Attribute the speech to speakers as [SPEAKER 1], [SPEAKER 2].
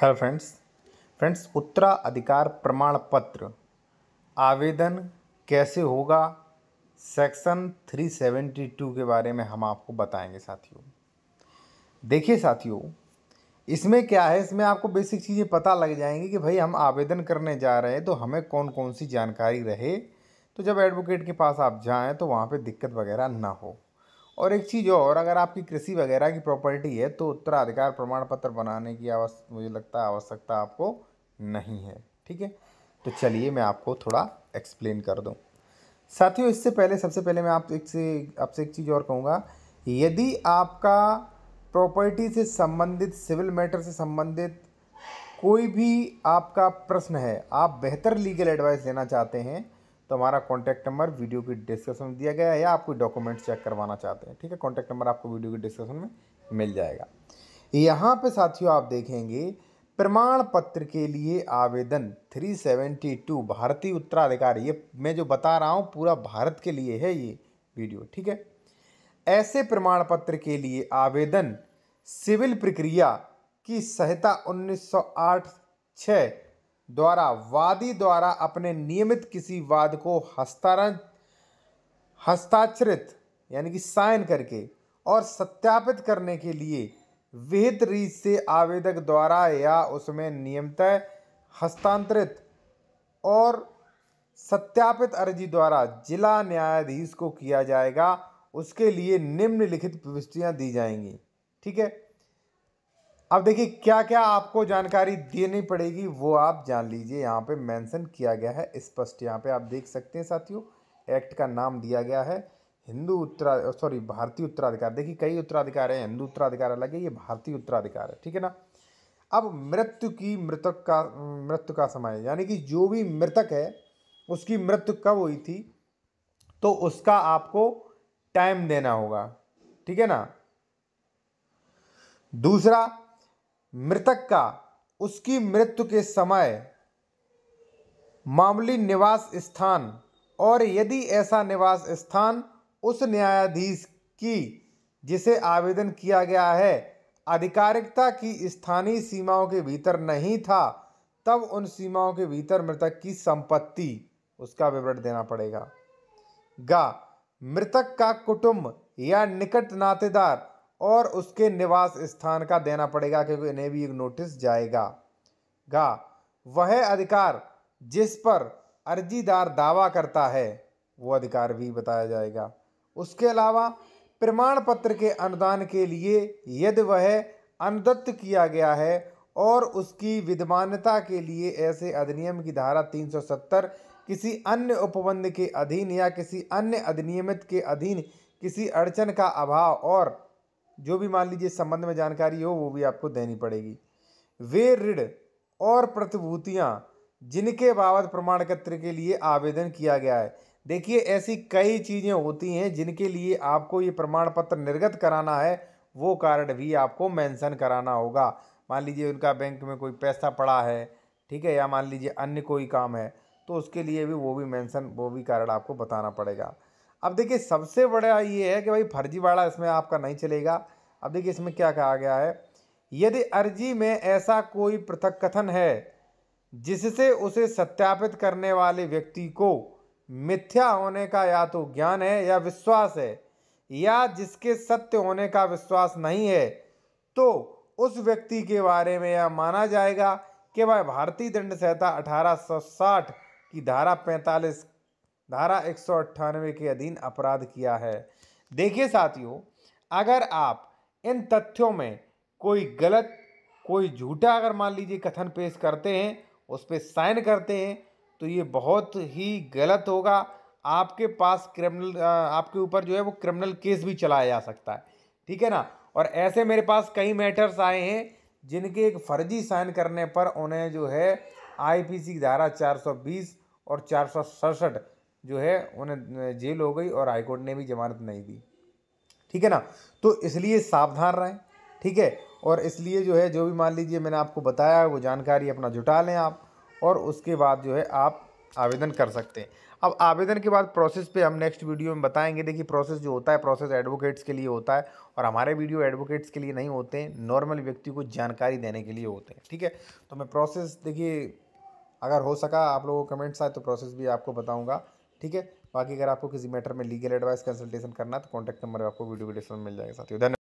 [SPEAKER 1] hello friends friends उत्तराधिकार प्रमाण पत्र आवेदन कैसे होगा सेक्शन 372 के बारे में हम आपको बताएंगे साथियों देखिए साथियों इसमें क्या है इसमें आपको बेसिक चीज़ें पता लग जाएंगी कि भाई हम आवेदन करने जा रहे हैं तो हमें कौन कौन सी जानकारी रहे तो जब एडवोकेट के पास आप जाएं तो वहाँ पे दिक्कत वगैरह ना हो और एक चीज़ और अगर आपकी कृषि वगैरह की प्रॉपर्टी है तो उत्तराधिकार प्रमाण पत्र बनाने की आवश्यक मुझे लगता है आवश्यकता आपको नहीं है ठीक है तो चलिए मैं आपको थोड़ा एक्सप्लेन कर दूँ साथियों इससे पहले सबसे पहले मैं आप एक से आपसे एक चीज़ और कहूँगा यदि आपका प्रॉपर्टी से संबंधित सिविल मैटर से संबंधित कोई भी आपका प्रश्न है आप बेहतर लीगल एडवाइस देना चाहते हैं तो हमारा कॉन्टैक्ट नंबर वीडियो की डिस्क्रिप्शन में दिया गया है या आप कोई डॉक्यूमेंट्स चेक करवाना चाहते हैं ठीक है कॉन्टैक्ट नंबर आपको वीडियो की डिस्क्रिप्शन में मिल जाएगा यहाँ पे साथियों आप देखेंगे प्रमाण पत्र के लिए आवेदन 372 भारतीय उत्तराधिकार ये मैं जो बता रहा हूँ पूरा भारत के लिए है ये वीडियो ठीक है ऐसे प्रमाण पत्र के लिए आवेदन सिविल प्रक्रिया की सहायता उन्नीस सौ द्वारा वादी द्वारा अपने नियमित किसी वाद को हस्तारण हस्ताक्षरित यानी कि साइन करके और सत्यापित करने के लिए विहित रीत से आवेदक द्वारा या उसमें नियमतः हस्तांतरित और सत्यापित अर्जी द्वारा जिला न्यायाधीश को किया जाएगा उसके लिए निम्नलिखित प्रविष्टियाँ दी जाएंगी ठीक है अब देखिए क्या क्या आपको जानकारी देनी पड़ेगी वो आप जान लीजिए यहाँ पे मेंशन किया गया है स्पष्ट यहाँ पे आप देख सकते हैं साथियों एक्ट का नाम दिया गया है हिंदू उत्तरा सॉरी भारतीय उत्तराधिकार देखिए कई उत्तराधिकार हैं हिंदू उत्तराधिकार अलग है ये भारतीय उत्तराधिकार है ठीक है ना अब मृत्यु की मृतक का मृत्यु का समय यानी कि जो भी मृतक है उसकी मृत्यु कब हुई थी तो उसका आपको टाइम देना होगा ठीक है ना दूसरा मृतक का उसकी मृत्यु के समय मामूली निवास स्थान और यदि ऐसा निवास स्थान उस न्यायाधीश की जिसे आवेदन किया गया है आधिकारिकता की स्थानीय सीमाओं के भीतर नहीं था तब उन सीमाओं के भीतर मृतक की संपत्ति उसका विवरण देना पड़ेगा गा मृतक का कुटुंब या निकट नातेदार और उसके निवास स्थान का देना पड़ेगा क्योंकि इन्हें भी एक नोटिस जाएगा गा वह अधिकार जिस पर अर्जीदार दावा करता है वो अधिकार भी बताया जाएगा उसके अलावा प्रमाण पत्र के अनुदान के लिए यदि वह अनुदत्त किया गया है और उसकी विद्यमानता के लिए ऐसे अधिनियम की धारा 370 किसी अन्य उपबंध के अधीन या किसी अन्य अधिनियमित के अधीन किसी अड़चन का अभाव और जो भी मान लीजिए संबंध में जानकारी हो वो भी आपको देनी पड़ेगी वे ऋण और प्रतिभूतियाँ जिनके बाबत प्रमाण पत्र के लिए आवेदन किया गया है देखिए ऐसी कई चीज़ें होती हैं जिनके लिए आपको ये प्रमाण पत्र निर्गत कराना है वो कार्ड भी आपको मेंशन कराना होगा मान लीजिए उनका बैंक में कोई पैसा पड़ा है ठीक है या मान लीजिए अन्य कोई काम है तो उसके लिए भी वो भी मेंशन वो भी कार्ड आपको बताना पड़ेगा अब देखिए सबसे बड़ा ये है कि भाई फर्जीवाड़ा इसमें आपका नहीं चलेगा अब देखिए इसमें क्या कहा गया है यदि अर्जी में ऐसा कोई पृथक कथन है जिससे उसे सत्यापित करने वाले व्यक्ति को मिथ्या होने का या तो ज्ञान है या विश्वास है या जिसके सत्य होने का विश्वास नहीं है तो उस व्यक्ति के बारे में यह माना जाएगा कि वह भारतीय दंड संहिता अठारह की धारा 45 धारा एक के अधीन अपराध किया है देखिए साथियों अगर आप इन तथ्यों में कोई गलत कोई झूठा अगर मान लीजिए कथन पेश करते हैं उस पर साइन करते हैं तो ये बहुत ही गलत होगा आपके पास क्रिमिनल आपके ऊपर जो है वो क्रिमिनल केस भी चलाया जा सकता है ठीक है ना और ऐसे मेरे पास कई मैटर्स आए हैं जिनके एक फर्जी साइन करने पर उन्हें जो है आईपीसी धारा 420 और चार जो है उन्हें जेल हो गई और हाईकोर्ट ने भी जमानत नहीं दी ठीक है ना तो इसलिए सावधान रहें ठीक है और इसलिए जो है जो भी मान लीजिए मैंने आपको बताया वो जानकारी अपना जुटा लें आप और उसके बाद जो है आप आवेदन कर सकते हैं अब आवेदन के बाद प्रोसेस पे हम नेक्स्ट वीडियो में बताएंगे देखिए प्रोसेस जो होता है प्रोसेस एडवोकेट्स के लिए होता है और हमारे वीडियो एडवोकेट्स के लिए नहीं होते हैं नॉर्मल व्यक्ति को जानकारी देने के लिए होते हैं ठीक है तो मैं प्रोसेस देखिए अगर हो सका आप लोगों को कमेंट्स आए तो प्रोसेस भी आपको बताऊँगा ठीक है बाकी अगर आपको किसी मैटर में लीगल एडवाइस कंसल्टेशन करना है तो कॉन्टैक्ट नंबर आपको वीडियो डिस्क्रिप्शन मिल जाएगा साथियों धन्यवाद